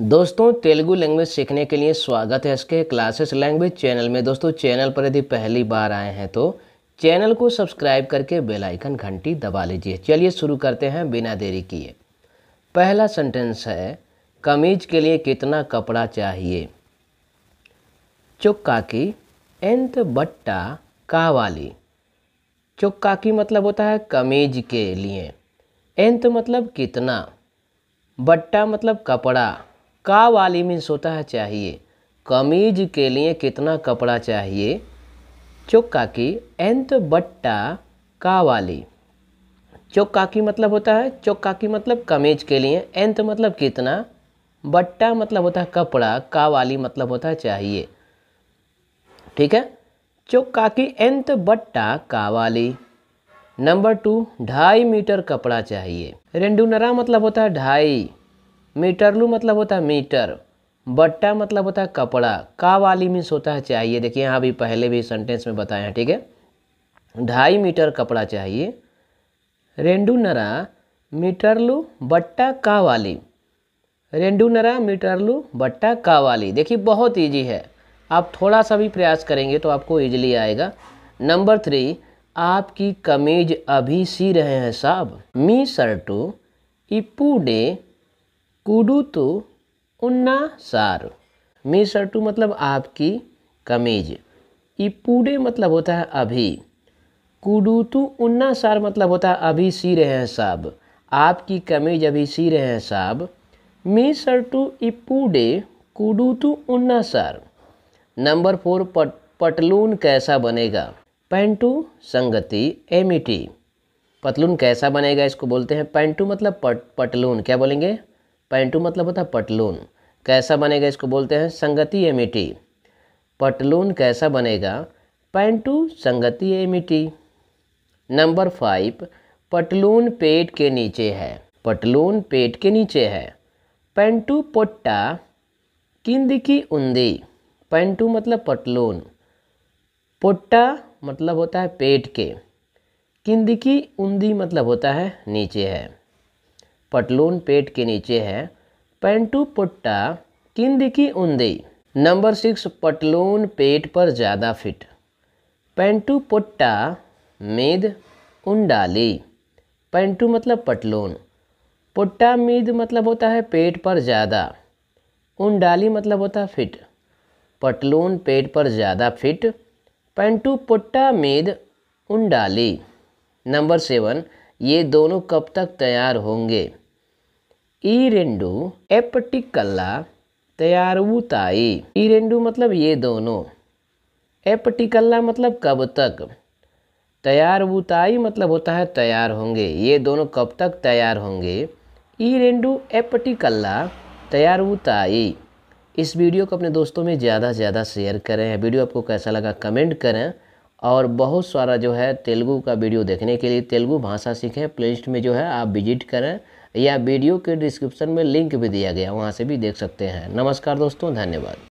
दोस्तों तेलुगु लैंग्वेज सीखने के लिए स्वागत है इसके क्लासेस लैंग्वेज चैनल में दोस्तों चैनल पर यदि पहली बार आए हैं तो चैनल को सब्सक्राइब करके बेल आइकन घंटी दबा लीजिए चलिए शुरू करते हैं बिना देरी किए पहला सेंटेंस है कमीज के लिए कितना कपड़ा चाहिए की एंत बट्टा कावाली की मतलब होता है कमीज के लिए एंत मतलब कितना बट्टा मतलब कपड़ा का वाली मीन्स होता है चाहिए कमीज के लिए कितना कपड़ा चाहिए चौका की एंत बट्टा का वाली चौका की मतलब होता है चौका की मतलब कमीज के लिए एंत मतलब कितना बट्टा मतलब होता है कपड़ा का वाली मतलब होता है चाहिए ठीक है चौका की एंत बट्टा का वाली नंबर टू ढाई मीटर कपड़ा चाहिए रेंडुनरा मतलब होता है ढाई मीटरलू मतलब होता है मीटर बट्टा मतलब होता है कपड़ा का वाली मीन्स होता है चाहिए देखिए यहाँ अभी पहले भी सेंटेंस में बताए हैं ठीक है ढाई मीटर कपड़ा चाहिए रेंडू नरा मीटरलू बट्टा का वाली रेंडू नरा मीटरलू बट्टा का वाली देखिए बहुत ईजी है आप थोड़ा सा भी प्रयास करेंगे तो आपको ईजिली आएगा नंबर थ्री आपकी कमीज अभी सी रहे हैं साहब मी शर्टू इप्पू डे कुडु तो उन्ना सार मी शर्टू मतलब आपकी कमीज इपूडे मतलब होता है अभी कुडूतू तो उन्ना सार मतलब होता है अभी सी रहे हैं साहब आपकी कमीज अभी सी रहे हैं साहब मी शर्टू इपूडे कुडुतु तो उन्ना सार नंबर फोर पट पटलून कैसा बनेगा पेंटू संगति एमिटी पतलून कैसा बनेगा इसको बोलते हैं पेंटू मतलब पट पटलून क्या बोलेंगे पेंटू मतलब होता है पटलून कैसा बनेगा इसको बोलते हैं संगति ए मिट्टी पटलून कैसा बनेगा पेंटू संगति ए मिट्टी नंबर फाइव पटलून पेट के नीचे है पटलून पेट के नीचे है पेंटू पोट्टा किंद की उंदी पेंटू मतलब पटलून पोट्टा मतलब होता है पेट के किंद की उंदी मतलब होता है नीचे है पटलून पेट के नीचे है पेंटू पुट्टा किंद की उंदी नंबर सिक्स पटलून पेट पर ज़्यादा फिट पेंटू पुट्टा मेद उंडाली पेंटू मतलब पटलून पुट्टा मीद मतलब होता है पेट पर ज़्यादा उंडाली मतलब होता है फिट पटलून पेट पर ज़्यादा फिट पेंटू पुट्टा मेद उंडाली नंबर सेवन ये दोनों कब तक तैयार होंगे ई रेंडू एपटिकल्ला तैयारवुताई ई रेंडू मतलब ये दोनों एपटिकल्ला मतलब कब तक तैयार ताई मतलब होता है तैयार होंगे ये दोनों कब तक तैयार होंगे ई रेंडू एपटिकल्ला तैयारवुताई इस वीडियो को अपने दोस्तों में ज़्यादा से ज़्यादा शेयर करें वीडियो आपको कैसा लगा कमेंट करें और बहुत सारा जो है तेलुगु का वीडियो देखने के लिए तेलुगु भाषा सीखें प्लेलिस्ट में जो है आप विजिट करें या वीडियो के डिस्क्रिप्शन में लिंक भी दिया गया वहाँ से भी देख सकते हैं नमस्कार दोस्तों धन्यवाद